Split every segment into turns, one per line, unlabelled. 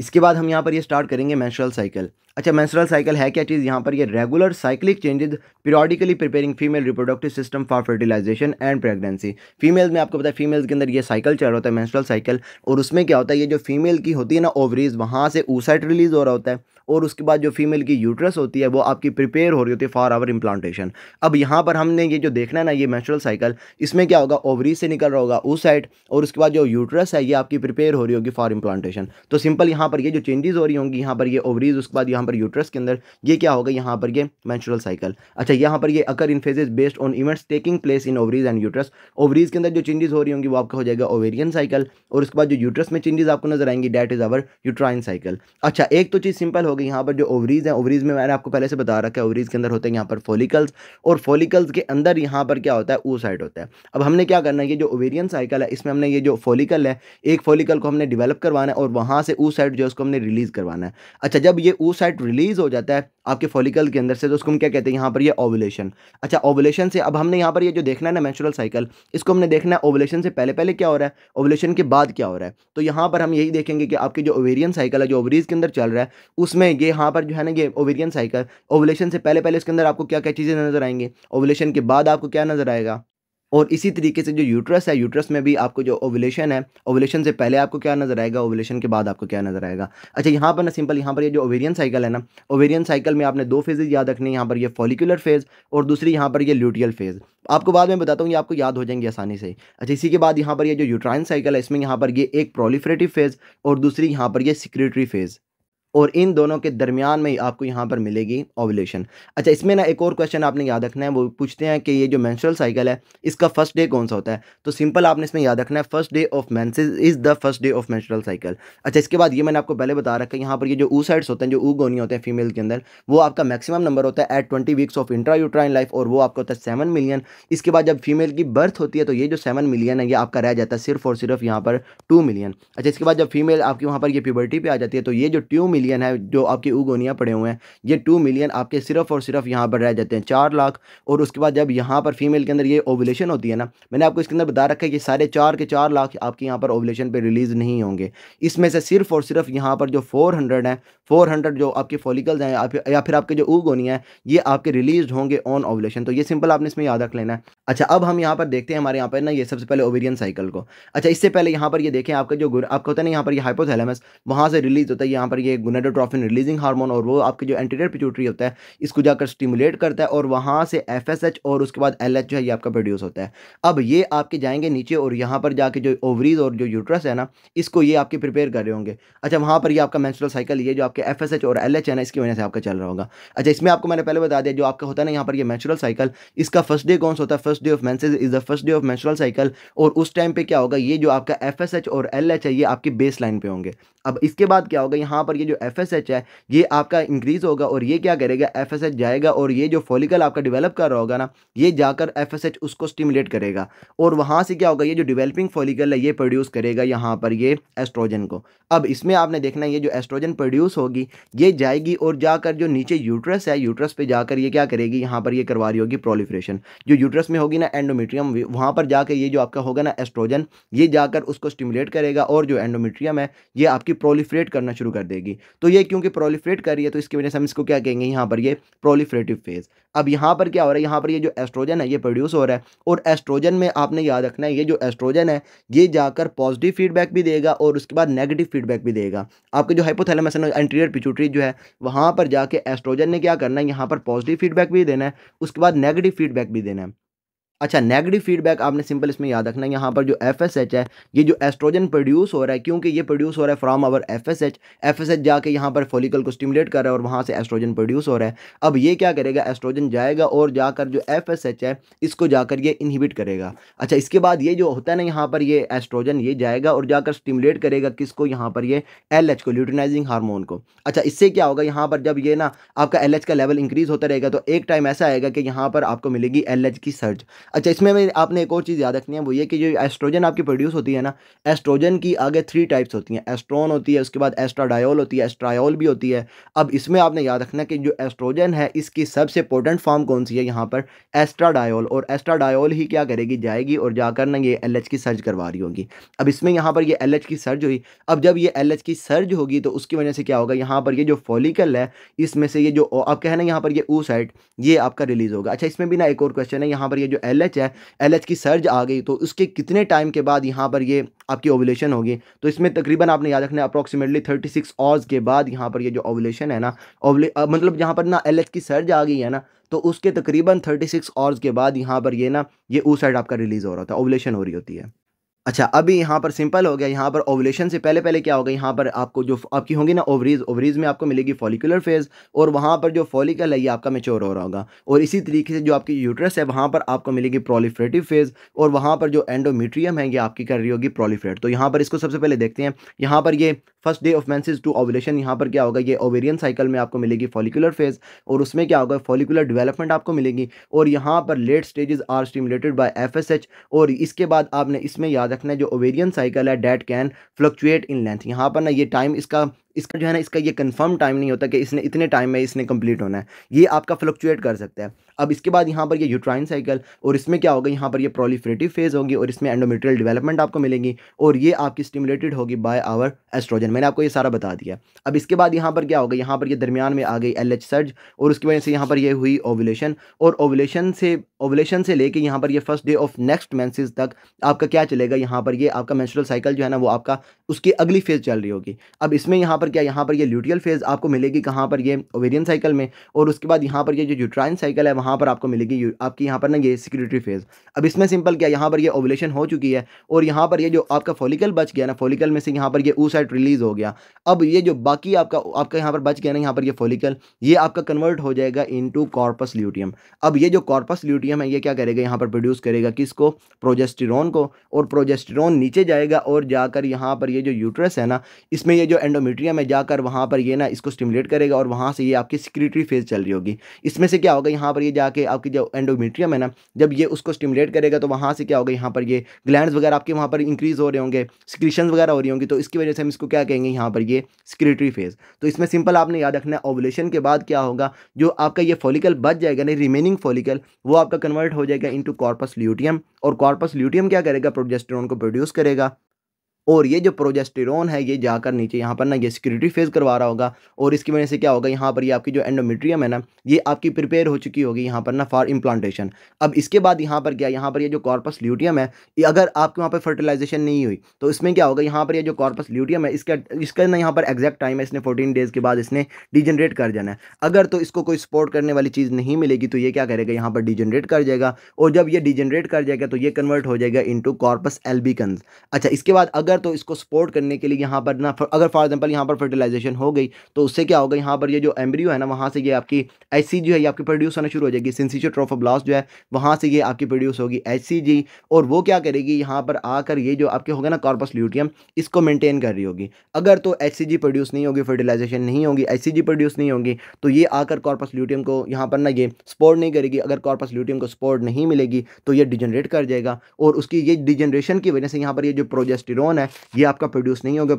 इसके बाद हम यहाँ पर ये स्टार्ट करेंगे मैंसुरल साइकिल अच्छा मैंसुरल साइकिल है क्या चीज़ यहाँ पर ये regular cyclic changes periodically preparing female reproductive system for fertilization and pregnancy females में आपको पता है फीमेल्स के अंदर ये साइकिल चल रहा होता है मैंसुरल साइकिल और उसमें क्या होता है ये जो फीमेल की होती है ना ओवरीज वहाँ से ऊसाइट रिलीज़ हो रहा होता है और उसके बाद जो फीमेल की यूट्रस होती है वो आपकी प्रिपेयर हो रही होती है फॉर आवर इम्प्लांटेशन अब यहाँ पर हमने ये जो देखना है ना ये मैचुरल साइकिल इसमें क्या होगा ओवरी से निकल रहा होगा उस साइड और उसके बाद जो यूट्रस है ये आपकी प्रिपेयर हो रही होगी फॉर इम्प्लांटेशन तो सिंपल यहाँ पर ये जो चेंजेस हो रही होंगी यहाँ पर ये ओवरीज उसके बाद यहाँ पर यूट्रस के अंदर ये क्या होगा यहाँ पर ये मैचुरल साइकिल अच्छा यहाँ पर ये occur in phases based on events taking place in ovaries and uterus ovaries के अंदर जो चेंजेस हो रही होंगी वो आपका हो जाएगा ओवेरियन साइकिल और उसके बाद जो यूट्रस में चेंजेस आपको नजर आएंगी that is our uterine cycle अच्छा एक तो चीज़ सिंपल होगा कि यहाँ पर जो ओवरीज हैं ओवरीज में मैंने आपको पहले से बता रखा है ओवरीज के अंदर होते हैं यहाँ पर फोलिकल्स और फोलिकल्स के अंदर यहाँ पर क्या होता है ऊ साइड होता है अब हमने क्या करना है ये जो ओवेरियन साइकिल है इसमें हमने ये जो फोलिकल है एक फोलिकल को हमने डिवेलप करवाना है और वहाँ से ऊ साइड जो है उसको हमने रिलीज़ करवाना है अच्छा जब ये ऊ साइड रिलीज़ हो जाता है आपके फोलिकल के अंदर से तो उसको हम क्या कहते हैं यहाँ पर ये ओवलेशन अच्छा ओवलेशन से अब हमने यहाँ पर ये जो देखना है ना मैचुरल साइकिल इसको हमने देखना है ओवलेशन से पहले पहले क्या हो रहा है ओवलेशन के बाद क्या हो रहा है तो यहाँ पर हम यही देखेंगे कि आपके जो ओवेरियन साइकिल है जो ओवरीज के अंदर चल रहा है उसमें में ये यहाँ पर जो है ना ये ओवेरियन साइकिल ओवलेशन से पहले पहले इसके अंदर आपको क्या क्या चीज़ें नज़र आएंगे ओवलेशन के बाद आपको क्या नज़र आएगा और इसी तरीके से जो यूट्रस है यूट्रस में भी आपको जो ओवलेशन है ओवलेशन से पहले आपको क्या नज़र आएगा ओवलेशन के बाद आपको क्या नज़र आएगा अच्छा यहाँ पर ना सिंपल यहाँ पर ये यह जो ओवेरियन साइकिल है ना ओवेरियन साइकिल में आपने दो फेजेज याद रखनी है यहाँ पर ये यह फॉलिकुलर फेज़ और दूसरी यहाँ पर ये यह ल्यूटियल फेज़ आपको बाद में बताता हूँ ये आपको याद हो जाएंगे आसानी से अच्छा इसी के बाद यहाँ पर ये जो यूट्राइन साइकिल है इसमें यहाँ पर ये एक प्रोलिफ्रेटिव फेज़ और दूसरी यहाँ पर ये सिक्रेटरी फेज़ और इन दोनों के दरमियान में आपको यहाँ पर मिलेगी ओवलेशन अच्छा इसमें ना एक और क्वेश्चन आपने याद रखना है वो पूछते हैं कि ये जो मैंसुरल साइकिल है इसका फर्स्ट डे कौन सा होता है तो सिंपल आपने इसमें याद रखना है first day of menses is the first day of menstrual cycle अच्छा इसके बाद ये मैंने आपको पहले बता रखा है यहाँ पर ये जो ऊ साइड्स होते हैं जो ऊ गोनी होते हैं फीमेल के अंदर वो आपका मैक्सिमम नंबर होता है at twenty weeks of intra uterine life और वो आपका होता है सेवन मिलियन इसके बाद जब फीमेल की बर्थ होती है तो ये जो सेवन मिलियन है ये आपका रह जाता है सिर्फ और सिर्फ यहाँ पर टू मिलियन अच्छा इसके बाद जब फीमेल आपकी वहाँ पर ये प्यूबर्टी पर आ जाती है तो ये जो ट्यू मिलियन है जो आपके उगोनिया पड़े हुए हैं ये टू मिलियन आपके सिर्फ और सिर्फ यहाँ पर रह जाते हैं चार लाख और उसके बाद जब यहाँ पर फीमेल के अंदर ये ओवुलेशन होती है ना मैंने आपको इसके अंदर बता रखा है कि साढ़े चार के चार लाख आपके यहाँ पर ओवुलेशन पर रिलीज़ नहीं होंगे इसमें से सिर्फ और सिर्फ यहाँ पर जो फोर हंड्रेड है फोर हंड्रेड जो आपके फॉलिकल्स हैं या फिर आपके जो उगोनिया है ये आपके रिलीज होंगे ऑन ओवुलेशन तो ये सिंपल आपने इसमें याद रख लेना है अच्छा अब हम यहाँ पर देखते हैं हमारे यहाँ पर ना ये सबसे पहले ओवेरियन साइकिल को अच्छा इससे पहले यहाँ पर ये देखें आपका जो आपका होता है ना यहाँ पर ये हाइपोथैलेमस वहाँ से रिलीज होता है यहाँ पर ये गुनेडोट्रॉफिन रिलीजिंग हार्मोन और वो आपके जो एंटीरियर पिट्यूटरी होता है इसको जाकर स्टिमुलेट करता है और वहाँ से एफ और उसके बाद एल जो है ये आपका प्रोड्यूस होता है अब ये आपके जाएंगे नीचे और यहाँ पर जाके जो ओवरीज और जो यूट्रस है ना इसको ये आपके प्रिपेयर कर रहे होंगे अच्छा वहाँ पर ये आपका मैंसुरल साइकिल ये जो आपके एफ और एल है ना इसकी वजह से आपका चल रहा होगा अच्छा इसमें आपको मैंने पहले बता दिया जो आपका होता है ना यहाँ पर ये मैचुरल साइकिल इसका फर्स्ट डे कौन सा होता है first day of menses is the first day of menstrual cycle और उस टाइम पर क्या होगा ये जो आपका एफ और एल है ये आपके बेस लाइन पे होंगे अब इसके बाद क्या होगा यहाँ पर ये जो एफ है ये आपका इंक्रीज़ होगा और ये क्या करेगा एफ जाएगा और ये जो फॉलिकल आपका डिवेलप कर रहा होगा ना ये जाकर एफ उसको स्टिमुलेट करेगा और वहाँ से क्या होगा ये जो डिवेलपिंग फॉलिकल है ये प्रोड्यूस करेगा यहाँ पर ये एस्ट्रोजन को अब इसमें आपने देखना ये जो एस्ट्रोजन प्रोड्यूस होगी ये जाएगी और जाकर जो नीचे यूट्रस है यूट्रस पे जाकर ये क्या करेगी यहाँ पर ये करवा रही होगी प्रोलिफ्रेशन जो यूट्रस में होगी ना एंडोमीट्रियम वहाँ पर जाकर ये जो आपका होगा ना एस्ट्रोजन ये जाकर उसको स्टिमुलेट करेगा और जो एंडोमीट्रियम है ये आपकी प्रोलिफ्रेट करना शुरू कर देगी तो ये क्योंकि प्रोलीफ्रेट कर रही है तो इसकी वजह से हम इसको क्या कहेंगे यहाँ पर ये प्रोलीफ्रेटिव फेज़ अब यहाँ पर क्या हो रहा है यहाँ पर ये जो एस्ट्रोजन है ये प्रोड्यूस हो रहा है और एस्ट्रोजन में आपने याद रखना है ये जो एस्ट्रोजन है ये जाकर पॉजिटिव फीडबैक भी देगा और उसके बाद नेगेटिव फीडबैक भी देगा आपके जो हाइपोथैलेमस है एंटीरियर पिचूटरी जो है वहाँ पर जाके एस्ट्रोजन ने क्या करना है यहाँ पर पॉजिटिव फीडबैक भी देना है उसके बाद नेगेटिव फीडबैक भी देना है अच्छा नेगेटिव फीडबैक आपने सिंपल इसमें याद रखना यहाँ पर जो एफ एस एच है ये जो एस्ट्रोजन प्रोड्यूस हो रहा है क्योंकि ये प्रोड्यूस हो रहा है from our F S H F S H जाके यहाँ पर फॉलिकल को स्टिमुलेट कर रहा है और वहाँ से एस्ट्रोजन प्रोड्यूस हो रहा है अब ये क्या करेगा एस्ट्रोजन जाएगा और जाकर जो एफ एस एच है इसको जाकर ये इनहिबिट करेगा अच्छा इसके बाद ये जो होता है ना यहाँ पर ये एस्ट्रोजन ये जाएगा और जाकर स्टिमुलेट करेगा किसको यहाँ पर ये एल एच को ल्यूटिनाइजिंग हारमोन को अच्छा इससे क्या होगा यहाँ पर जब ये ना आपका एल एच का लेवल इंक्रीज होता रहेगा तो एक टाइम ऐसा आएगा कि यहाँ पर आपको मिलेगी एल एच की सर्ज अच्छा इसमें आपने एक और चीज़ याद रखनी है वो ये कि जो एस्ट्रोजन आपकी प्रोड्यूस होती है ना एस्ट्रोजन की आगे थ्री टाइप्स होती हैं एस्ट्रोन होती है उसके बाद एस्ट्राडायोल होती है एस्ट्रायोल भी होती है अब इसमें आपने याद रखना कि जो एस्ट्रोजन है इसकी सबसे इंपॉर्टेंट फॉर्म कौन सी है यहाँ पर एस्ट्राडायोल और एस्ट्राडायोल ही क्या करेगी जाएगी और जाकर ना ये एल की सर्ज करवा रही होगी अब इसमें यहाँ पर ये एल की सर्ज हुई अब जब ये एल की सर्ज होगी तो उसकी वजह से क्या होगा यहाँ पर ये जो फॉलिकल है इसमें से ये जो आप कहना यहाँ पर ये ऊ साइड ये आपका रिलीज होगा अच्छा इसमें भी ना एक और क्वेश्चन है यहाँ पर ये जो एल एलएच है एलएच की सर्ज आ गई तो उसके कितने टाइम के बाद यहाँ पर ये आपकी ओवलेशन होगी तो इसमें तकरीबन आपने याद रखना है अप्रॉक्सीमेटली थर्टी सिक्स आवर्स के बाद यहाँ पर ये जो ओवलेशन है ना ओवले मतलब यहाँ पर ना एल की सर्ज आ गई है ना तो उसके तकरीबन थर्टी सिक्स आवर्स के बाद यहाँ पर ये ना ये ऊ साइड आपका रिलीज़ हो रहा होता है ओवुलेशन हो रही होती है अच्छा अभी यहाँ पर सिंपल हो गया यहाँ पर ओवलेशन से पहले पहले क्या होगा यहाँ पर आपको जो आपकी होंगी ना ओवरीज ओवरीज में आपको मिलेगी फॉलिकुलर फेज़ और वहाँ पर जो फॉलिकल है ये आपका मेच्योर हो रहा होगा और इसी तरीके से जो आपकी यूट्रस है वहाँ पर आपको मिलेगी प्रोलीफ्रेटिव फेज़ और वहाँ पर जो एंडोमीट्रियम है ये आपकी कर रही होगी प्रोलीफ्रेट तो यहाँ पर इसको सबसे पहले देखते हैं यहाँ पर ये first day of menses to ovulation यहाँ पर क्या होगा ये ओवेरियन साइकिल में आपको मिलेगी फॉलिकुलर फेज़ और उसमें क्या होगा फॉलिकुलर डेवलपमेंट आपको मिलेगी और यहाँ पर late stages are stimulated by F और इसके बाद आपने इसमें याद रखना है जो ओवेरियन साइकिल है that can fluctuate in length यहाँ पर ना ये टाइम इसका इसका जो है ना इसका ये कंफर्म टाइम नहीं होता कि इसने इतने टाइम में इसने कंप्लीट होना है ये आपका फ्लक्चुएट कर सकता है अब इसके बाद यहाँ पर ये यूट्राइन साइकिल और इसमें क्या होगा यहाँ पर ये प्रोलीफ्रेटिव फेज होगी और इसमें एंडोमेट्रियल डेवलपमेंट आपको मिलेगी और ये आपकी स्टिमुलेटेड होगी बाय आवर एस्ट्रोजन मैंने आपको ये सारा बता दिया अब इसके बाद यहाँ पर क्या होगा यहाँ पर ये दरमियान में आ गई एल एच सर्ज और उसकी वजह से यहाँ पर ये हुई ओवलेशन और ओवलेशन से ओवलेशन से लेके यहाँ पर ये first day of next menses तक आपका क्या चलेगा यहाँ पर ये आपका मेंस्ट्रुअल साइकिल जो है ना वो आपका उसकी अगली फेज चल रही होगी अब इसमें यहाँ पर पर क्या यहाँ पर ये ल्यूटियल फेज़ आपको मिलेगी कहाँ पर ये ओवेरियन साइकिल में और उसके बाद यहाँ पर ये जो यूट्राइन साइकिल है वहाँ पर आपको मिलेगी आपकी यहाँ पर ना ये सिक्योरिटी फेज़ अब इसमें सिंपल क्या यहाँ पर ये ओवलेशन हो चुकी है और यहाँ पर ये जो आपका फॉलिकल बच गया ना फॉलिकल में से यहाँ पर ये ऊ साइड रिलीज़ हो गया अब ये जो बाकी आपका आपका यहाँ पर बच गया ना यहाँ पर ये फॉलिकल ये आपका कन्वर्ट हो जाएगा इनटू कॉर्पस ल्यूटियम अब ये जो कॉर्पस ल्यूटियम है ये क्या करेगा यहाँ पर प्रोड्यूस करेगा किसको प्रोजेस्टिरोन को और प्रोजेस्टिरोन नीचे जाएगा और जाकर यहाँ पर ये जो यूट्रस है ना इसमें ये जो एंडोमीट्रियम में जाकर वहाँ पर ये ना इसको स्टिमुलेट करेगा और वहाँ से ये आपकी सिक्रेटरी फेज चल रही होगी इसमें से क्या होगा यहाँ पर ये जाके आपकी जो एंडोमेट्रियम है ना जब ये उसको स्टिमुलेट करेगा तो वहाँ से क्या होगा यहाँ पर ये ग्लैंड वगैरह आपके वहाँ पर इंक्रीज़ हो रहे होंगे सिक्रीशन वगैरह हो रही होंगी तो इसकी वजह से हम इसको क्या कहेंगे यहाँ पर ये सिक्रेटरी फेज तो इसमें सिंपल आपने याद रखना है ओवलेशन के बाद क्या होगा जो आपका ये फॉलिकल बच जाएगा नहीं रिमेनिंग फॉलिकल वो आपका कन्वर्ट हो जाएगा इंटू कॉर्पस ल्यूटियम और कॉर्पस ल्यूटियम क्या करेगा प्रोजेस्टेरॉन को प्रोड्यूस करेगा और ये जो प्रोजेस्टेरोन है ये जाकर नीचे यहाँ पर ना ये सिक्योरिटी फेज करवा रहा होगा और इसकी वजह से क्या होगा यहाँ पर ये आपकी जो एंडोमेट्रियम है ना ये आपकी प्रिपेयर हो चुकी होगी यहाँ पर ना फॉर इम्प्लांटेशन अब इसके बाद यहाँ पर क्या यहाँ पर ये जो कॉर्पस ल्यूटियम है ये अगर आपके वहाँ पर फर्टिलाइजेशन नहीं हुई तो इसमें क्या होगा यहाँ पर ये जो कॉर्पस ल्यूटियम है इसका इसका ना यहाँ पर एग्जैक्ट टाइम है इसने फोर्टीन डेज़ के बाद इसने डिजनरेट कर जाना है अगर तो इसको कोई सपोर्ट करने वाली चीज़ नहीं मिलेगी तो ये क्या करेगा यहाँ पर डिजनरेट कर जाएगा और जब ये डिजनरेट कर जाएगा तो ये कन्वर्ट हो जाएगा इंटू कॉर्पस एल्बिकन अच्छा इसके बाद अगर अगर तो इसको सपोर्ट करने के लिए यहाँ पर ना अगर फॉर एग्जाम्पल यहाँ पर फर्टिलाइजेशन हो गई तो उससे क्या होगा यहाँ पर ये जो एम्ब्रियो है ना वहाँ से ये आपकी एच जो है ये आपकी प्रोड्यूस होना शुरू हो जाएगी सिंसिचो ट्रोफोब्लास्ट जो है वहाँ से ये आपकी प्रोड्यूस होगी एच और वो क्या करेगी यहाँ पर आकर ये जो आपके होगा ना कॉर्पस ल्यूटियम इसको मेनटेन कर रही होगी अगर तो एच प्रोड्यूस नहीं होगी फर्टिलाइजेशन नहीं होगी एच प्रोड्यूस नहीं होगी तो ये आकर कॉर्पस ल्यूटियम को यहाँ पर ना ये सपोर्ट नहीं करेगी अगर कॉर्पस ल्यूटियम को सपोर्ट नहीं मिलेगी तो ये डिजनरेट कर जाएगा और उसकी ये डिजनरेशन की वजह से यहाँ पर ये जो प्रोजेस्टिरोन है है ये आपका प्रोड्यूस नहीं होगा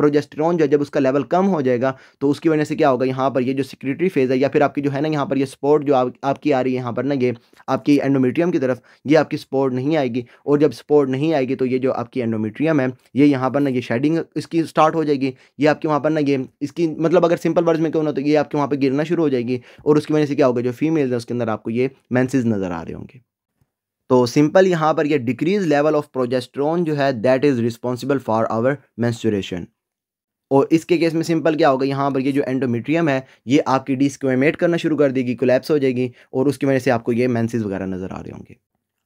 प्रोजेस्टेरॉन जो है जब उसका लेवल कम हो जाएगा तो उसकी वजह से क्या होगा यहाँ पर ये जो सिक्रेटरी फेज़ है या फिर आपकी जो है ना यहाँ पर ये स्पोर्ट जो आप, आपकी आ रही है यहाँ पर ना ये आपकी एंडोमीट्रियम की तरफ ये आपकी स्पोर्ट नहीं आएगी और जब स्पोर्ट नहीं आएगी तो ये जो आपकी एंडोमीट्रियम है ये यहाँ पर ना ये शेडिंग इसकी स्टार्ट हो जाएगी ये आपके वहाँ पर ना ये इसकी मतलब अगर सिंपल वर्ड में क्यों ना तो ये आपके वहाँ पर गिरना शुरू हो जाएगी और उसकी वजह से क्या होगा जो फीमेल है उसके अंदर आपको ये मैंसेज नज़र आ रहे होंगे तो सिंपल यहाँ पर ये डिक्रीज लेवल ऑफ प्रोजेस्ट्रोन जो है that is responsible for our menstruation और इसके केस में सिंपल क्या होगा यहाँ पर ये जो एंडोमेट्रियम है ये आपकी डिस्क्वेमेट करना शुरू कर देगी कोलेप्स हो जाएगी और उसकी वजह से आपको ये मैंसिस वगैरह नज़र आ रहे होंगे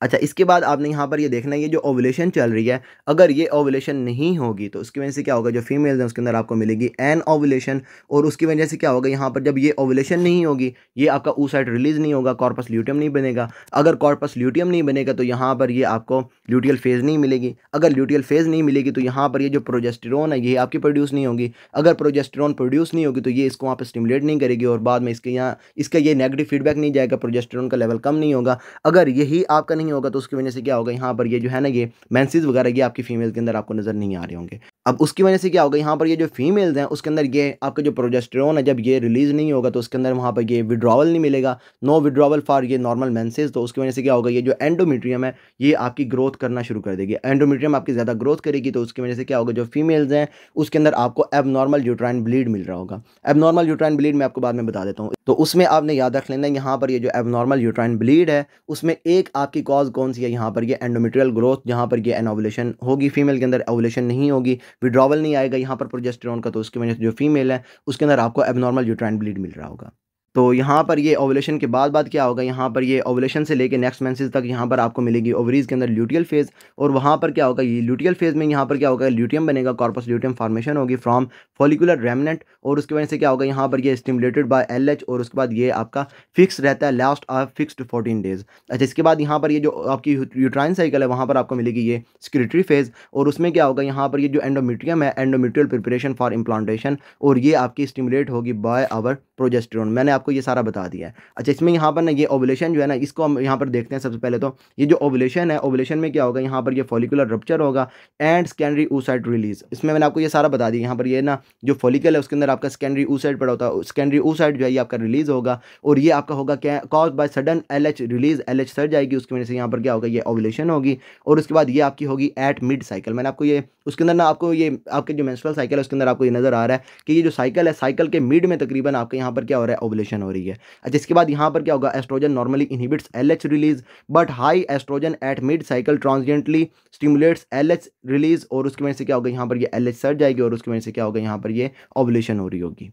अच्छा इसके बाद आपने यहाँ पर ये देखना है ये जो ओवलेशन चल रही है अगर ये ओवलेशन नहीं होगी तो उसकी वजह से क्या होगा जो फीमेल हैं उसके अंदर आपको मिलेगी एन ओवलेशन और उसकी वजह से क्या होगा यहाँ पर जब ये ओवलेशन नहीं होगी ये आपका ऊ साइड रिलीज़ नहीं होगा कॉर्पस ल्यूटियम नहीं बनेगा अगर कॉर्पस ल्यूटियम नहीं बनेगा तो यहाँ पर ये आपको ल्यूटियल फेज़ नहीं मिलेगी अगर ल्यूटियल फेज़ नहीं मिलेगी तो यहाँ पर ये जो प्रोजेस्टेरोन है ये आपकी प्रोड्यूस नहीं होगी अगर प्रोजेस्टेरोन प्रोड्यूस नहीं होगी तो ये इसको आप स्टिमुलेट नहीं करेगी और बाद में इसके यहाँ इसका ये नेगेटिव फीडबैक नहीं जाएगा प्रोजेस्टेरोन का लेवल कम नहीं होगा अगर यही आपका नहीं नहीं होगा तो उसकी वजह से क्या होगा यहाँ पर ये जो है ना ये मैंसिस वगैरह ये आपकी फीमेल के अंदर आपको नज़र नहीं आ रहे होंगे अब उसकी वजह से क्या होगा यहाँ पर ये जो फीमेल्स हैं उसके अंदर ये आपका जो प्रोजेस्ट्रोन है जब ये रिलीज़ नहीं होगा तो उसके अंदर वहाँ पर ये विड्रॉवल नहीं मिलेगा नो विड्रॉवल फॉर ये नॉर्मल मैंसेज तो उसकी वजह से क्या होगा ये जो एंडोमीट्रियम है ये आपकी ग्रोथ करना शुरू कर देगी एंडोमीट्रियम आपकी ज़्यादा ग्रोथ करेगी तो उसकी वजह से क्या होगा जो फीमेल्स हैं उसके अंदर आपको एबनॉर्मल यूट्राइन ब्लीड मिल रहा होगा एबनॉर्मल यूट्राइन ब्लीड मैं आपको बाद में बता देता हूँ तो उसमें आपने याद रख लेना यहाँ पर ये जो एबनॉर्मल यूट्राइन ब्लीड है उसमें एक आपकी कॉज कौन सी है यहाँ पर ये एंडोमेट्रियल ग्रोथ जहाँ पर ये एनोवलेशन होगी फीमेल के अंदर एवोलेशन नहीं होगी विड्रॉवल नहीं आएगा यहाँ पर प्रोजेस्टेरॉन का तो उसकी वजह से जो फीमेल है उसके अंदर आपको एबनॉर्मल यूट्राइन ब्लीड मिल रहा होगा तो यहाँ पर ये ओवलेशन के बाद बाद क्या होगा यहाँ पर ये ओवलेशन से लेके नेक्स्ट मैंसेज तक यहाँ पर आपको मिलेगी ओवरीज के अंदर ल्यूटियल फेज़ और वहाँ पर क्या होगा ये ल्यूटियल फेज़ में यहाँ पर क्या होगा ल्यूटियम बनेगा कॉर्पस ल्यूटियम फार्मेशन होगी फ्रॉम फॉलिकुलर रेमनेंट और उसकी वजह से क्या होगा यहाँ पर ये स्टिमुलेटेड बाय एल और उसके बाद ये आपका फिक्स रहता है last of fixed fourteen days अच्छा इसके बाद यहाँ पर ये जो आपकी यूट्राइन साइकिल है वहाँ पर आपको मिलेगी ये सिक्योरिटी फेज़ और उसमें क्या होगा यहाँ पर ये जो एंडोमीट्रियम है एंडोमीट्रियल प्रिपरेशन फॉर इम्प्लांटेशन और ये आपकी स्टिमुलेट होगी बाय आवर प्रोजेस्ट्रोन मैंने आपको आपको ये सारा बता दिया है अच्छा इसमें यहाँ पर ना ये ओवलेशन जो है ना इसको हम यहाँ पर देखते हैं सबसे पहले तो ये जो ओवलेशन है ओवलेशन में क्या होगा यहाँ पर ये फॉलिकुलर रप्चर होगा एंड सेकेंडरी ऊसाइड रिलीज इसमें मैंने आपको ये सारा बता दिया यहाँ पर ये ना जो फॉलिकल है उसके अंदर आपका सेकेंडरी ऊसाइड पड़ा होता है सेकेंडरी ऊसाइड जो है ये आपका रिलीज होगा और ये आपका होगा क्या cause by sudden L release L H जाएगी उसकी वजह से यहाँ पर क्या होगा ये ओवलेशन होगी और उसके बाद ये आपकी होगी एट मिड साइकिल मैंने आपको ये उसके अंदर ना आपको ये आपके जो मैंसुरल साइकिल है उसके अंदर आपको ये नजर आ रहा है कि ये जो साइकिल है साइकिल के मिड में तकरीबन आपके यहाँ पर क्या हो रहा है ओवलेशन कंपोजिशन हो रही है अच्छा इसके बाद यहाँ पर क्या होगा estrogen normally inhibits L release but high estrogen at mid cycle transiently stimulates L release और उसकी वजह से क्या होगा यहाँ पर ये एल सर्ज जाएगी और उसकी वजह से क्या होगा यहाँ पर ये ऑबुलेशन हो रही होगी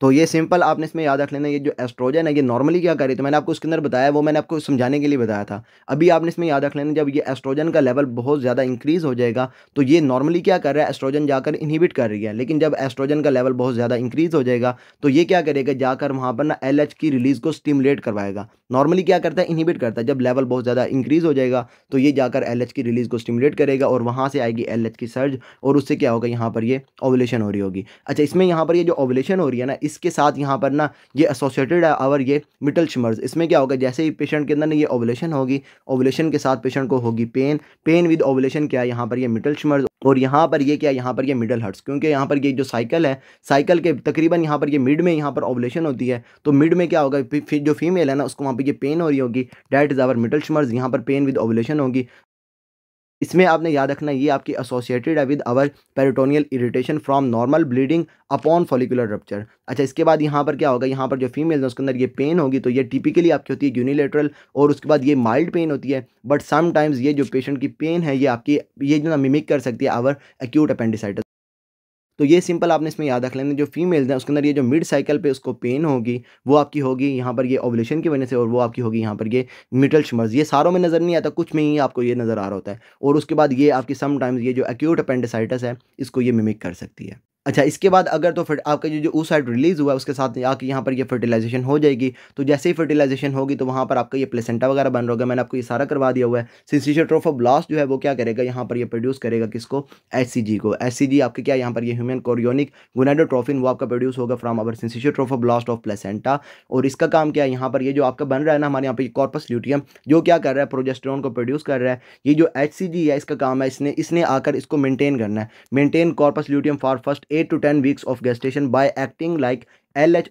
तो ये सिंपल आपने इसमें याद रख लेना ये जो एस्ट्रोजन है ये नॉर्मली क्या करे तो मैंने आपको उसके अंदर बताया वो मैंने आपको समझाने के लिए बताया था अभी आपने इसमें याद रख लेना जब ये एस्ट्रोजन का लेवल बहुत ज़्यादा इंक्रीज़ हो जाएगा तो ये नॉर्मली क्या कर रहा है एस्ट्रोजन जाकर इनहिबिट कर रही है लेकिन जब एस्ट्रोजन का लेवल बहुत ज़्यादा इंक्रीज़ हो जाएगा तो ये क्या करेगा जाकर वहाँ पर ना एल की रिलीज़ को स्टिमुलेट करवाएगा नॉर्मली क्या करता है इनहिबिट करता है जब लेवल बहुत ज़्यादा इंक्रीज़ हो जाएगा तो ये जाकर एल की रिलीज़ को स्टिमुलेट करेगा और वहाँ से आएगी एल की सर्ज और उससे क्या होगा यहाँ पर ये ओवलेशन हो रही होगी अच्छा इसमें यहाँ पर ये जो ओवलेशन हो रही है ना इसके साथ यहाँ पर ना ये एसोसिएटेड है अवर ये मिटल शिमर्स इसमें क्या होगा जैसे ही पेशेंट के अंदर ना ये ओवलेशन होगी ओवलेशन के साथ पेशेंट को होगी पेन पेन विद ओवलेशन क्या है यहाँ पर ये मिटल शिमर्स और यहाँ पर ये क्या यहाँ पर ये मिडल हर्ट्स क्योंकि यहाँ पर ये जो साइकिल है साइकिल के तकरीबन यहाँ पर ये मिड में यहाँ पर ओवलेशन होती है तो मिड में क्या होगा जो फीमेल है ना उसको वहाँ पर ये पेन हो रही होगी that is our middle mittelschmerz पर पेन विद ओवलेशन होगी इसमें आपने याद रखना ये आपकी एसोसिएटेड है with our peritoneal irritation from normal bleeding upon follicular rupture अच्छा इसके बाद यहाँ पर क्या होगा यहाँ पर जो फीमेल है उसके अंदर ये पेन होगी तो ये टिपिकली आपकी होती है यूनिलेटरल और उसके बाद ये माइल्ड पेन होती है बट समटाइम्स ये जो पेशेंट की पेन है ये आपकी ये जो ना मिमिक कर सकती है अवर एक्यूट अपेंडिसाइटिस तो ये सिंपल आपने इसमें याद रख लेना जो फीमेल्स हैं उसके अंदर ये जो मिड साइकिल पे उसको पेन होगी वो आपकी होगी यहाँ पर ये ओवलेशन की वजह से और वो आपकी होगी यहाँ पर ये मिटल शमर्स ये सारों में नज़र नहीं आता कुछ में ही आपको ये नज़र आ रहा होता है और उसके बाद ये आपकी समटाइम्स ये जो एक्यूट अपेंडिसाइटिस है इसको ये मिमिक कर सकती है अच्छा इसके बाद अगर तो फिर आपका जो जो उस साइड रिलीज़ हुआ है उसके साथ आके यहाँ पर ये यह फर्टिलाइजेशन हो जाएगी तो जैसे ही फर्टिलाइजेशन होगी तो वहाँ पर आपका ये प्लेसेंटा वगैरह बन रहा होगा मैंने आपको ये सारा करवा दिया हुआ है ट्रोफो ब्लास्ट जो है वो क्या करेगा यहाँ पर ये यह प्रोड्यूस करेगा किसको एच को एच आपके क्या यहाँ पर ये ह्यूमन कोरियोनिक गुनाडोट्रोफिन वो आपका प्रोड्यूस होगा from our trophoblast of placenta और इसका काम क्या है यहाँ पर ये जो आपका बन रहा है ना हमारे यहाँ पर कॉर्पस ल्यूटियम जो क्या कर रहा है प्रोजेस्ट्रॉन को प्रोड्यूस कर रहा है ये जो एच है इसका काम है इसने इसने आकर इसको मेनटेन करना है maintain corpus luteum for first eight to ten weeks of gestation by acting like L H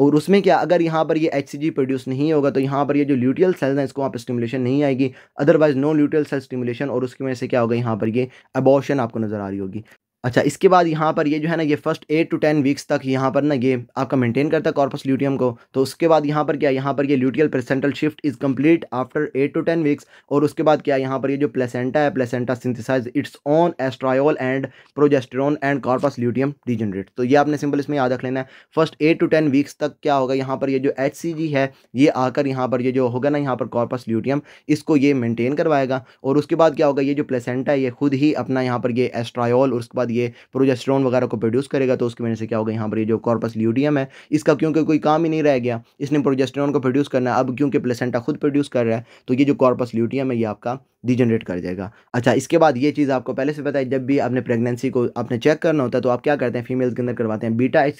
और उसमें क्या अगर यहाँ पर ये एच प्रोड्यूस नहीं होगा तो यहाँ पर ये जो ल्यूटियल सेल्स हैं इसको वहाँ पर स्टिमुलेशन नहीं आएगी otherwise no luteal cell stimulation और उसकी वजह से क्या होगा यहाँ पर ये अबॉर्शन आपको नज़र आ रही होगी अच्छा इसके बाद यहाँ पर ये जो है ना ये first eight to ten weeks तक यहाँ पर ना ये आपका मेंटेन करता है कॉर्पस ल्यूटियम को तो उसके बाद यहाँ पर क्या यहाँ पर ये luteal placental shift is complete after eight to ten weeks और उसके बाद क्या यहाँ पर ये जो प्लेसेंटा है placenta synthesize its own estriol and progesterone and corpus luteum degenerate तो ये आपने सिंपल इसमें याद रख लेना है first eight to ten weeks तक क्या होगा यहाँ पर ये जो एच है ये आकर यहाँ पर ये जो होगा ना यहाँ पर कॉर्पस ल्यूटियम इसको ये मेनटेन करवाएगा और उसके बाद क्या होगा ये जो प्लेसेंटा है ये खुद ही अपना यहाँ पर ये एस्ट्रायोल और उसके बाद ये प्रोजेस्ट्रॉन वगैरह को प्रोड्यूस करेगा तो उसकी वजह से क्या होगा यहाँ पर ये जो कॉर्पस ल्यूडियम है इसका क्योंकि कोई काम ही नहीं रह गया इसने प्रोजेस्ट्रॉन को प्रोड्यूस करना है अब क्योंकि प्लेसेंटा खुद प्रोड्यूस कर रहा है तो ये जो कॉर्पस ल्यूडियम है ये आपका डिजनरेट कर जाएगा अच्छा इसके बाद ये चीज़ आपको पहले से पता है जब भी आपने प्रेगनेंसी को आपने चेक करना होता है तो आप क्या करते हैं फीमेल्स के अंदर करवाते हैं बीटा एच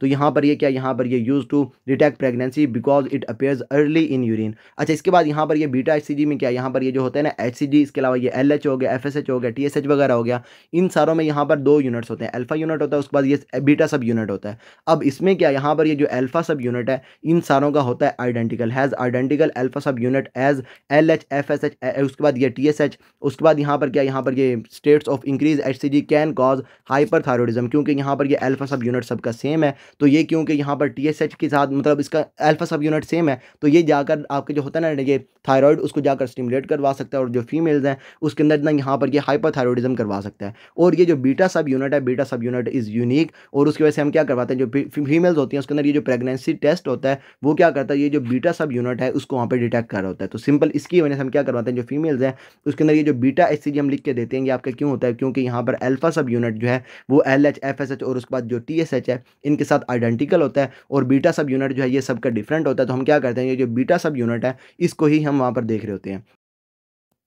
तो यहाँ पर ये क्या यहाँ पर ये use to detect pregnancy because it appears early in urine अच्छा इसके बाद यहाँ पर ये बीटा एच में क्या यहाँ पर ये जो होता है ना एच इसके अलावा ये एल हो गया एफ हो गया टी वगैरह हो गया इन सारों में यहाँ पर पर दो यूनिट्स होते हैं अल्फ़ा यूनिट होता है उसके बाद ये बीटा सब यूनिट होता है अब इसमें क्या यहाँ पर ये जो अल्फ़ा सब यूनिट है इन सारों का होता है identical has identical alpha sub unit as L H F S H उसके बाद ये टी एस एच उसके बाद यहाँ पर क्या यहाँ पर ये states of increase H C G can cause hyperthyroidism क्योंकि यहाँ पर ये अल्फ़ा सब यूनिट सबका सेम है तो ये क्योंकि यहाँ पर टी एस एच के साथ मतलब इसका अल्फ़ा सब यूनिट सेम है तो ये जाकर आपके जो होता है ना ये थायराइड उसको जाकर स्टिमुलेट करवा सकता है और जो फीमेल्स हैं उसके अंदर ना यहाँ पर ये हाइपर थायरोडिज्म करवा सकता है और ये जो बीटा बीटा सब यूनिट है beta sub unit is unique और उसकी वजह से हम क्या करवाते हैं जो फीमेल्स होती हैं उसके अंदर ये जो प्रेगनेंसी टेस्ट होता है वो क्या करता है ये जो बीटा सब यूनिट है उसको वहाँ पर डिटेक्ट कर होता है तो सिंपल इसकी वजह से हम क्या करवाते हैं जो फीमेल्स हैं उसके अंदर ये जो बीटा एस हम लिख के देते हैं ये आपका क्यों होता है क्योंकि यहाँ पर एल्फा सब यूनिट जो है वो L H F S H और उसके बाद जो टी एस एच है इनके साथ आइडेंटिकल होता है और बीटा सब यूनिट जो है ये सबका डिफरेंट होता है तो हम क्या करते हैं ये जो बीटा सब यूनिट है इसको ही हम वहाँ पर देख रहे होते हैं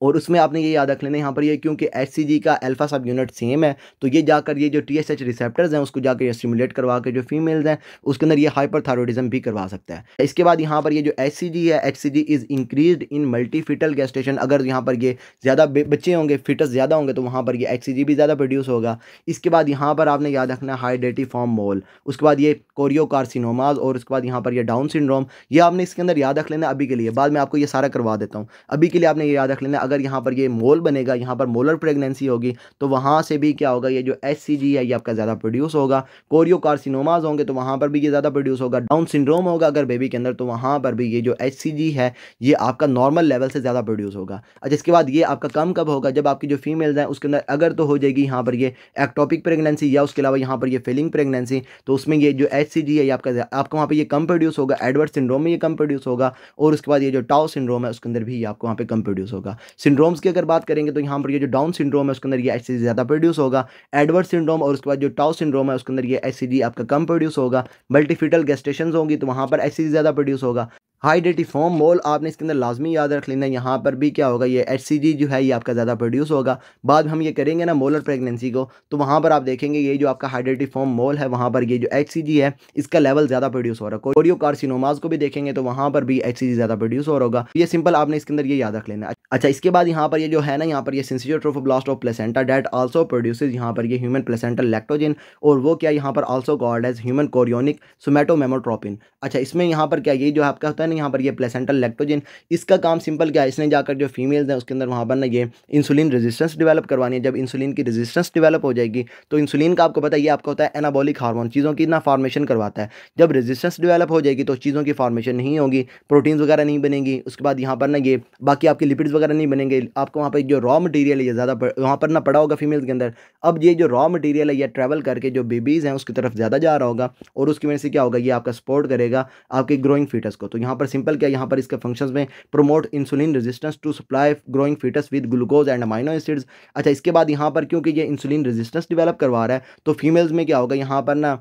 और उसमें आपने ये याद रख लेना यहाँ पर ये क्योंकि एच का अल्फा सब यूनिट सेम है तो ये जाकर ये जो टी एस एच रिसेप्टर्स हैं उसको जाकर ये स्टिमुलेट करवा के जो फीमेल्स हैं उसके अंदर ये हाइपरथायरॉयडिज्म भी करवा सकता है इसके बाद यहाँ पर ये जो एच है H is increase in multifetal gestation अगर यहाँ पर ये ज़्यादा बच्चे होंगे फिटस ज़्यादा होंगे तो वहाँ पर ये एच भी ज़्यादा प्रोड्यूस होगा इसके बाद यहाँ पर आपने याद रखना है हाइडेटी फॉर्म मोल उसके बाद ये कोरियोकार्सिनोमाज और उसके बाद यहाँ पर यह डाउन सिंड्रोम ये आपने इसके अंदर याद रख लेना अभी के लिए बाद में आपको ये सारा करवा देता हूँ अभी के लिए आपने ये याद रख लेना अगर यहाँ पर ये मोल बनेगा यहाँ पर मोलर प्रेगनेंसी होगी तो वहाँ से भी क्या होगा ये जो एस है ये आपका ज़्यादा प्रोड्यूस होगा कोरियोकार्सिनोमाज होंगे तो वहाँ पर भी ये ज़्यादा प्रोड्यूस होगा डाउन सिंड्रोम होगा अगर बेबी के अंदर तो वहाँ पर भी ये जो एस है ये आपका नॉर्मल लेवल से ज़्यादा प्रोड्यूस होगा अच्छा इसके बाद ये आपका कम कब होगा जब आपकी जो फीमेल्स हैं उसके अंदर अगर तो हो जाएगी यहाँ पर ये एक्टोपिक प्रेगनेंसी या उसके अलावा यहाँ पर ये फिलिंग प्रेगनेंसी तो उसमें ये जो एच है ये आपका आपको वहाँ पर ये कम प्रोड्यूस होगा एडवर्ड सिंड्रोम में ये कम प्रोड्यूस होगा और उसके बाद ये जो टाओ सिंड्रोम है उसके अंदर भी ये आपको वहाँ पर कम प्रोड्यूस होगा सिंड्रोम्स की अगर बात करेंगे तो यहाँ पर ये जो डाउन सिंड्रोम है उसके अंदर ये एस ज़्यादा प्रोड्यूस होगा एडवर्स सिंड्रोम और उसके बाद जो टाउ सिंड्रोम है उसके अंदर ये एस आपका कम प्रोड्यूस होगा मल्टीफिटल गेस्टेशन होंगी तो वहाँ पर एस ज़्यादा प्रोड्यूस होगा फॉर्म मोल आपने इसके अंदर लाजमी याद रख लेना यहाँ पर भी क्या होगा ये एच जो है ये आपका ज़्यादा प्रोड्यूस होगा बाद में हम ये करेंगे ना मोलर प्रेगनेंसी को तो वहाँ पर आप देखेंगे ये जो आपका फॉर्म मोल है वहाँ पर ये जो एच है इसका लेवल ज़्यादा प्रोड्यूस हो रहा है कोरियो कार्सिनोमाज को भी देखेंगे तो वहाँ पर भी एच ज़्यादा प्रोड्यूस हो रहा होगा ये सिंपल आपने इसके अंदर ये याद रख लेना अच्छा इसके बाद यहाँ पर ये जो है ना यहाँ पर ये syncytiotrophoblast of placenta that also produce यहाँ पर ये ह्यूमन प्लेसेंटल लेक्टोजिन और वो क्या यहाँ पर also called as human chorionic somatomammotropin अच्छा इसमें यहाँ पर क्या ये जो आपका होता है देन यहाँ पर ये प्लेसेंटल लेक्टोजिन इसका काम सिंपल क्या है इसने जाकर जो फीमेल्स हैं उसके अंदर वहाँ पर ना ये इंसुलिन रेजिस्टेंस डेवलप करवानी है जब इंसुलिन की रेजिस्टेंस डेवलप हो जाएगी तो इंसुलिन का आपको पता है ये आपका होता है एनाबॉलिक हार्मोन चीज़ों की ना फॉर्मेशन करवाता है जब रेजिस्टेंस डिवेलप हो जाएगी तो चीज़ों की फॉर्मेशन नहीं होगी प्रोटीन्स वगैरह नहीं बनेगी उसके बाद यहाँ पर ना ये बाकी आपके लिपिड्स वगैरह नहीं बनेंगे आपको वहाँ पर जो रॉ मटीरियल है ज़्यादा वहाँ पर ना पड़ा होगा फीमेल्स के अंदर अब ये जो रॉ मटीरियल है यह ट्रैवल करके जो बेबीज़ हैं उसकी तरफ ज़्यादा जा रहा होगा और उसकी वजह से क्या होगा ये आपका सपोर्ट करेगा आपके ग्रोइंग फीटस को तो यहाँ पर सिंपल क्या यहाँ पर इसके फंक्शंस में promote insulin resistance to supply growing fetus with glucose and amino acids अच्छा इसके बाद यहाँ पर क्योंकि ये इंसुलिन रेजिस्टेंस डेवलप करवा रहा है तो फीमेल्स में क्या होगा यहाँ पर ना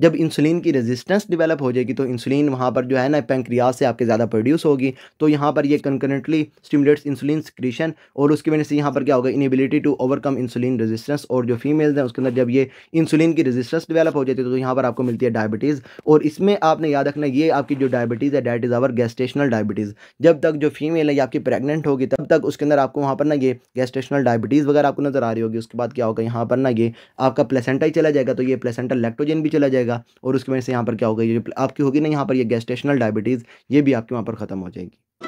जब इंसुलिन की रेजिस्टेंस डेवलप हो जाएगी तो इंसुलिन वहाँ पर जो है ना पेंक्रियाज से आपके ज़्यादा प्रोड्यूस होगी तो यहाँ पर ये कंकरेंटली स्टिमुलेट्स इंसुलिन सिक्रीशन और उसकी वजह से यहाँ पर क्या होगा inability to overcome insulin resistance और जो फीमेल हैं उसके अंदर जब ये इंसुलिन की रेजिस्टेंस डिवेलप हो जाती है तो यहाँ पर आपको मिलती है डायबिटीज़ और इसमें आपने याद रखना ये आपकी जो डायबिटीज़ है that is our gestational diabetes जब तक जो फीमेल है या आपकी प्रेगनेंट होगी तब तक उसके अंदर आपको वहाँ पर ना ये गैस्टेशनल डायबिटीज़ वगैरह आपको नज़र आ रही होगी उसके बाद क्या होगा यहाँ पर ना ये आपका प्लेसेंटा ही चला जाएगा तो ये प्लेसेंटा लेक्टोजन भी चला जाएगा जाएगा और उसकी वजह से यहाँ पर क्या होगा ये आपकी होगी ना यहाँ पर ये गेस्टेशनल डायबिटीज़ ये भी आपके वहाँ पर ख़त्म हो जाएगी